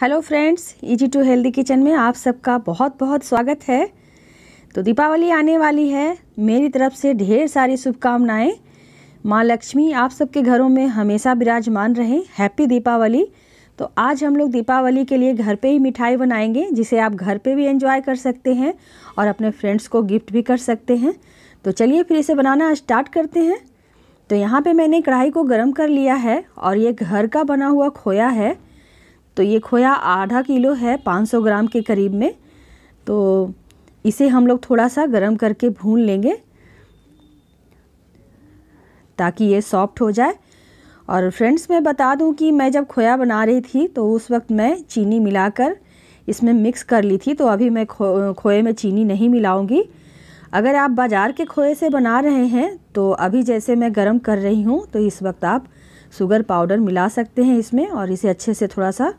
hello friends easy to healthy kitchen में आप सबका बहुत बहुत स्वागत है तो दीपावली आने वाली है मेरी तरफ से ढेर सारी शुभकामनाएं माँ लक्ष्मी आप सबके घरों में हमेशा विराजमान रहें हैप्पी दीपावली तो आज हम लोग दीपावली के लिए घर पे ही मिठाई बनाएंगे जिसे आप घर पे भी एंजॉय कर सकते हैं और अपने फ्रेंड्स को गिफ्ट भी कर सकते हैं तो चलिए फिर इसे बनाना स्टार्ट करते हैं तो यहाँ पे मैंने कढ़ाई को गर्म कर लिया है और ये घर का बना हुआ खोया है तो ये खोया आधा किलो है 500 ग्राम के करीब में तो इसे हम लोग थोड़ा सा गर्म करके भून लेंगे ताकि ये सॉफ्ट हो जाए और फ्रेंड्स मैं बता दूं कि मैं जब खोया बना रही थी तो उस वक्त मैं चीनी मिलाकर इसमें मिक्स कर ली थी तो अभी मैं खो खोए में चीनी नहीं मिलाऊंगी अगर आप बाज़ार के खोए से बना रहे हैं तो अभी जैसे मैं गर्म कर रही हूँ तो इस वक्त आप शुगर पाउडर मिला सकते हैं इसमें और इसे अच्छे से थोड़ा सा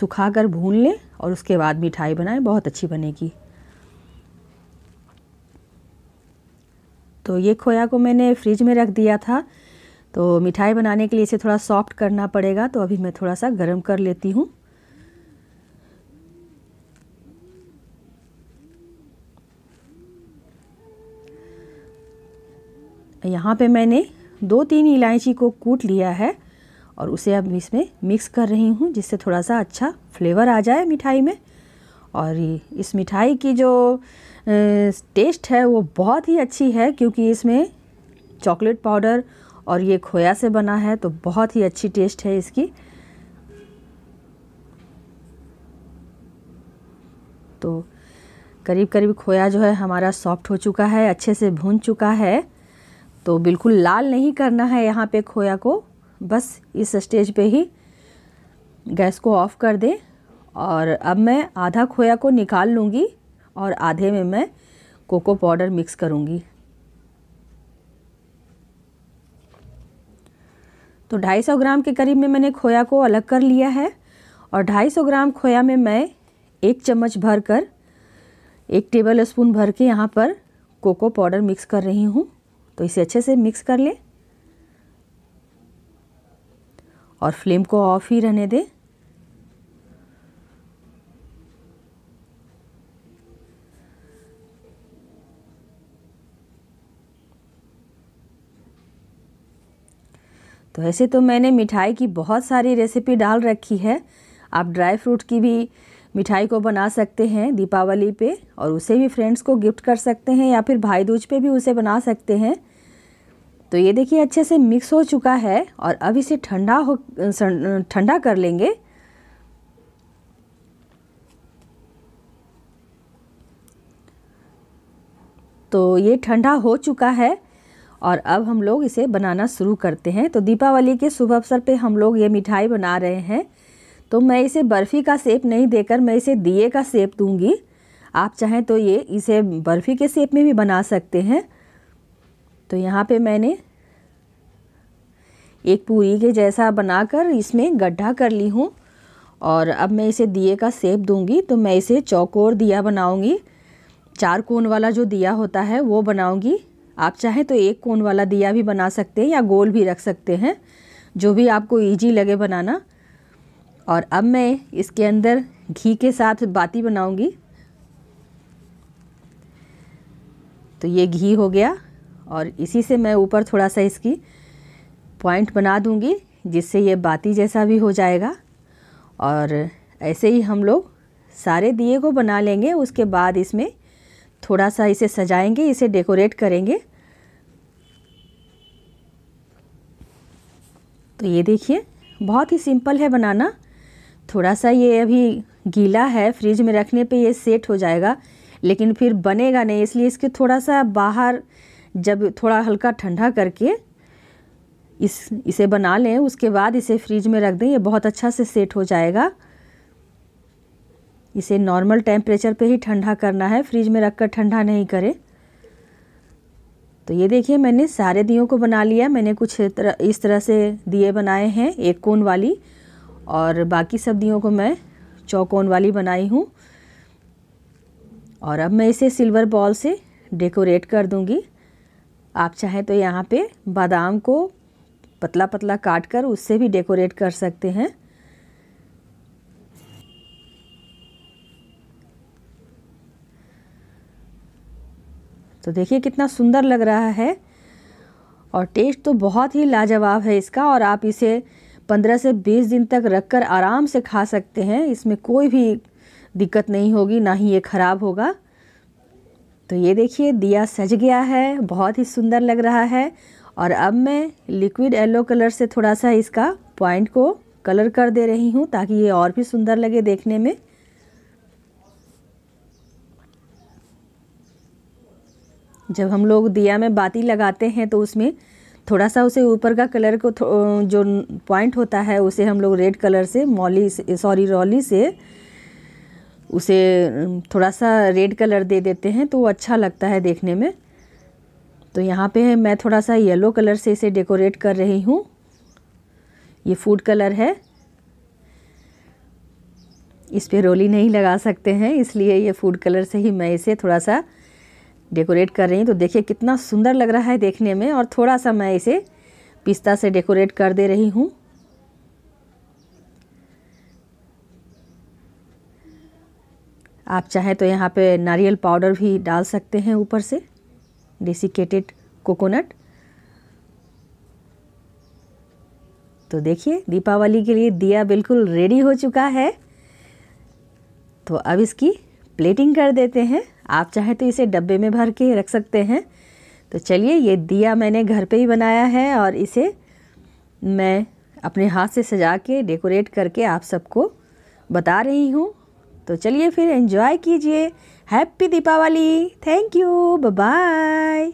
सुखा कर भून लें और उसके बाद मिठाई बनाएं बहुत अच्छी बनेगी तो ये खोया को मैंने फ्रिज में रख दिया था तो मिठाई बनाने के लिए इसे थोड़ा सॉफ्ट करना पड़ेगा तो अभी मैं थोड़ा सा गर्म कर लेती हूँ यहाँ पे मैंने दो तीन इलायची को कूट लिया है और उसे अब इसमें मिक्स कर रही हूँ जिससे थोड़ा सा अच्छा फ्लेवर आ जाए मिठाई में और इस मिठाई की जो टेस्ट है वो बहुत ही अच्छी है क्योंकि इसमें चॉकलेट पाउडर और ये खोया से बना है तो बहुत ही अच्छी टेस्ट है इसकी तो करीब करीब खोया जो है हमारा सॉफ्ट हो चुका है अच्छे से भून चुका है तो बिल्कुल लाल नहीं करना है यहाँ पे खोया को बस इस स्टेज पे ही गैस को ऑफ़ कर दें और अब मैं आधा खोया को निकाल लूँगी और आधे में मैं कोको पाउडर मिक्स करूँगी तो 250 ग्राम के करीब में मैंने खोया को अलग कर लिया है और 250 ग्राम खोया में मैं एक चम्मच भर कर एक टेबल स्पून भर के यहाँ पर कोको पाउडर मिक्स कर रही हूँ तो इसे अच्छे से मिक्स कर लें और फ्लेम को ऑफ ही रहने दें तो ऐसे तो मैंने मिठाई की बहुत सारी रेसिपी डाल रखी है आप ड्राई फ्रूट की भी मिठाई को बना सकते हैं दीपावली पे और उसे भी फ्रेंड्स को गिफ्ट कर सकते हैं या फिर भाई दूज पे भी उसे बना सकते हैं तो ये देखिए अच्छे से मिक्स हो चुका है और अब इसे ठंडा हो ठंडा कर लेंगे तो ये ठंडा हो चुका है और अब हम लोग इसे बनाना शुरू करते हैं तो दीपावली के शुभ अवसर पे हम लोग ये मिठाई बना रहे हैं तो मैं इसे बर्फ़ी का सेप नहीं देकर मैं इसे दिए का सेप दूंगी आप चाहें तो ये इसे बर्फ़ी के सेप में भी बना सकते हैं तो यहाँ पे मैंने एक पूरी के जैसा बनाकर इसमें गड्ढा कर ली हूँ और अब मैं इसे दिए का सेप दूंगी तो मैं इसे चौकोर दिया बनाऊंगी चार कोन वाला जो दिया होता है वो बनाऊंगी आप चाहें तो एक कोन वाला दिया भी बना सकते हैं या गोल भी रख सकते हैं जो भी आपको ईजी लगे बनाना और अब मैं इसके अंदर घी के साथ बाती बनाऊंगी तो ये घी हो गया और इसी से मैं ऊपर थोड़ा सा इसकी पॉइंट बना दूंगी जिससे ये बाती जैसा भी हो जाएगा और ऐसे ही हम लोग सारे दिए को बना लेंगे उसके बाद इसमें थोड़ा सा इसे सजाएंगे इसे डेकोरेट करेंगे तो ये देखिए बहुत ही सिंपल है बनाना थोड़ा सा ये अभी गीला है फ्रिज में रखने पे ये सेट हो जाएगा लेकिन फिर बनेगा नहीं इसलिए इसके थोड़ा सा बाहर जब थोड़ा हल्का ठंडा करके इस इसे बना लें उसके बाद इसे फ्रिज में रख दें ये बहुत अच्छा से सेट हो जाएगा इसे नॉर्मल टेम्परेचर पे ही ठंडा करना है फ्रिज में रख कर ठंडा नहीं करें तो ये देखिए मैंने सारे दियों को बना लिया मैंने कुछ इस तरह से दिए बनाए हैं एक कोन वाली और बाकी सब दियों को मैं चौकोन वाली बनाई हूँ और अब मैं इसे सिल्वर बॉल से डेकोरेट कर दूँगी आप चाहें तो यहाँ पे बादाम को पतला पतला काट कर उससे भी डेकोरेट कर सकते हैं तो देखिए कितना सुंदर लग रहा है और टेस्ट तो बहुत ही लाजवाब है इसका और आप इसे 15 से 20 दिन तक रखकर आराम से खा सकते हैं इसमें कोई भी दिक्कत नहीं होगी ना ही ये ख़राब होगा तो ये देखिए दिया सज गया है बहुत ही सुंदर लग रहा है और अब मैं लिक्विड येलो कलर से थोड़ा सा इसका पॉइंट को कलर कर दे रही हूँ ताकि ये और भी सुंदर लगे देखने में जब हम लोग दिया में बाती लगाते हैं तो उसमें थोड़ा सा उसे ऊपर का कलर को जो पॉइंट होता है उसे हम लोग रेड कलर से मॉली सॉरी रॉली से उसे थोड़ा सा रेड कलर दे देते हैं तो वो अच्छा लगता है देखने में तो यहाँ पे मैं थोड़ा सा येलो कलर से इसे डेकोरेट कर रही हूँ ये फूड कलर है इस पर रोली नहीं लगा सकते हैं इसलिए ये फूड कलर से ही मैं इसे थोड़ा सा डेकोरेट कर रही हूँ तो देखिए कितना सुंदर लग रहा है देखने में और थोड़ा सा मैं इसे पिस्ता से डेकोरेट कर दे रही हूँ आप चाहें तो यहाँ पे नारियल पाउडर भी डाल सकते हैं ऊपर से डेसिकेटेड कोकोनट तो देखिए दीपावली के लिए दिया बिल्कुल रेडी हो चुका है तो अब इसकी प्लेटिंग कर देते हैं आप चाहें तो इसे डब्बे में भर के रख सकते हैं तो चलिए ये दिया मैंने घर पे ही बनाया है और इसे मैं अपने हाथ से सजा के डेकोरेट करके आप सबको बता रही हूँ तो चलिए फिर एंजॉय कीजिए happy Deepavali thank you bye